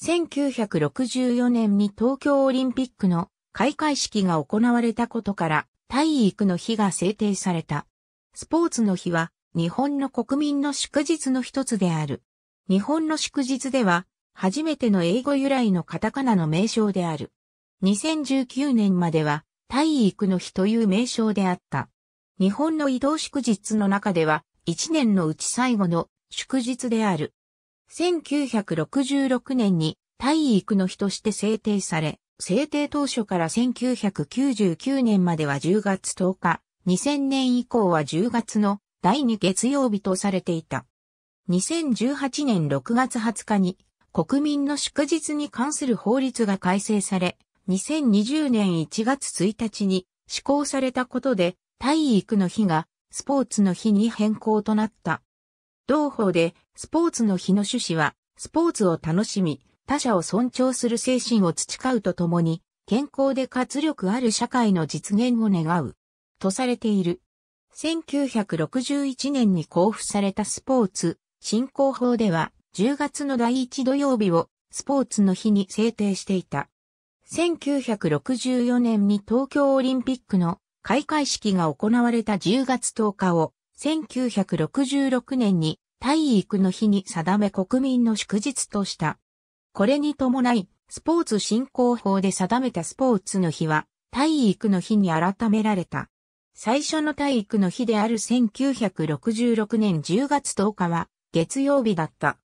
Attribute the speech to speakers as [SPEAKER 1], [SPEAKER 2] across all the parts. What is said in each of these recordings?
[SPEAKER 1] 1964年に東京オリンピックの開会式が行われたことから体育の日が制定された。スポーツの日は日本の国民の祝日の一つである。日本の祝日では初めての英語由来のカタカナの名称である。2019年までは体育の日という名称であった。日本の移動祝日の中では1年のうち最後の祝日である。1966年に体育の日として制定され、制定当初から1999年までは10月10日、2000年以降は10月の第2月曜日とされていた。2018年6月20日に国民の祝日に関する法律が改正され、2020年1月1日に施行されたことで体育の日がスポーツの日に変更となった。同法で、スポーツの日の趣旨は、スポーツを楽しみ、他者を尊重する精神を培うとともに、健康で活力ある社会の実現を願う、とされている。1961年に交付されたスポーツ、振興法では、10月の第1土曜日をスポーツの日に制定していた。1964年に東京オリンピックの開会式が行われた10月10日を、1966年に体育の日に定め国民の祝日とした。これに伴い、スポーツ振興法で定めたスポーツの日は、体育の日に改められた。最初の体育の日である1966年10月10日は、月曜日だった。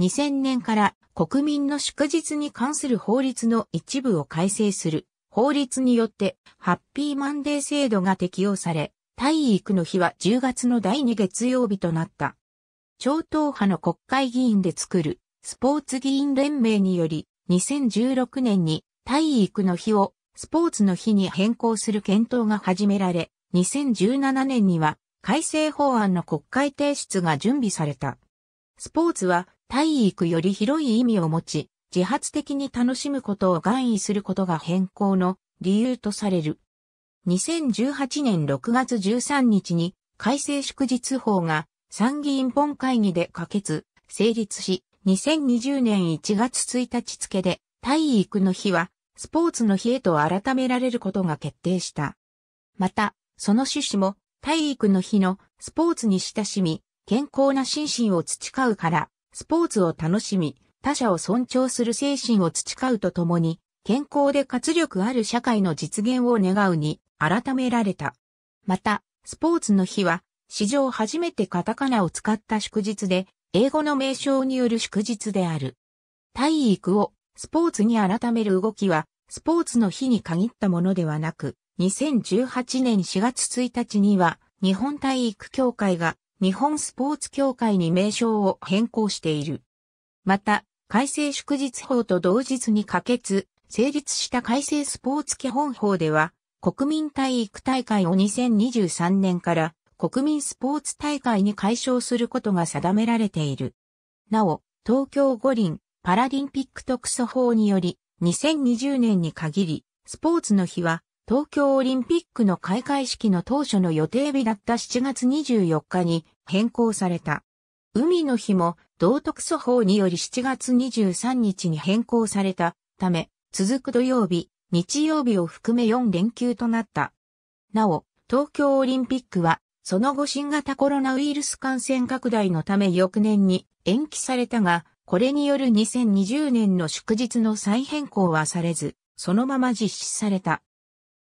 [SPEAKER 1] 2000年から国民の祝日に関する法律の一部を改正する法律によってハッピーマンデー制度が適用され、体育の日は10月の第2月曜日となった。超党派の国会議員で作るスポーツ議員連盟により2016年に体育の日をスポーツの日に変更する検討が始められ、2017年には改正法案の国会提出が準備された。スポーツは体育より広い意味を持ち、自発的に楽しむことを願意することが変更の理由とされる。2018年6月13日に改正祝日法が参議院本会議で可決、成立し、2020年1月1日付で、体育の日は、スポーツの日へと改められることが決定した。また、その趣旨も、体育の日のスポーツに親しみ、健康な心身を培うから、スポーツを楽しみ、他者を尊重する精神を培うとともに、健康で活力ある社会の実現を願うに改められた。また、スポーツの日は、史上初めてカタカナを使った祝日で、英語の名称による祝日である。体育をスポーツに改める動きは、スポーツの日に限ったものではなく、2018年4月1日には、日本体育協会が日本スポーツ協会に名称を変更している。また、改正祝日法と同日に可決、成立した改正スポーツ基本法では、国民体育大会を2023年から国民スポーツ大会に解消することが定められている。なお、東京五輪パラリンピック特措法により、2020年に限り、スポーツの日は、東京オリンピックの開会式の当初の予定日だった7月24日に変更された。海の日も、道徳措法により7月23日に変更されたため、続く土曜日、日曜日を含め4連休となった。なお、東京オリンピックはその後新型コロナウイルス感染拡大のため翌年に延期されたが、これによる2020年の祝日の再変更はされず、そのまま実施された。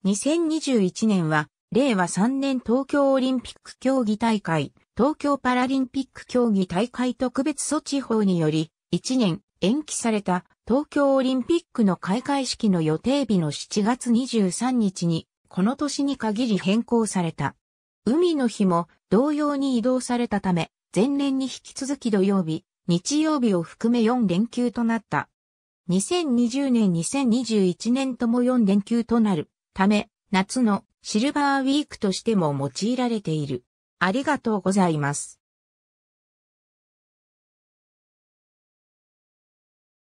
[SPEAKER 1] 2021年は、令和3年東京オリンピック競技大会、東京パラリンピック競技大会特別措置法により、1年延期された東京オリンピックの開会式の予定日の7月23日に、この年に限り変更された。海の日も同様に移動されたため、前年に引き続き土曜日、日曜日を含め4連休となった。2020年2021年とも4連休となるため、夏のシルバーウィークとしても用いられている。ありがとうございます。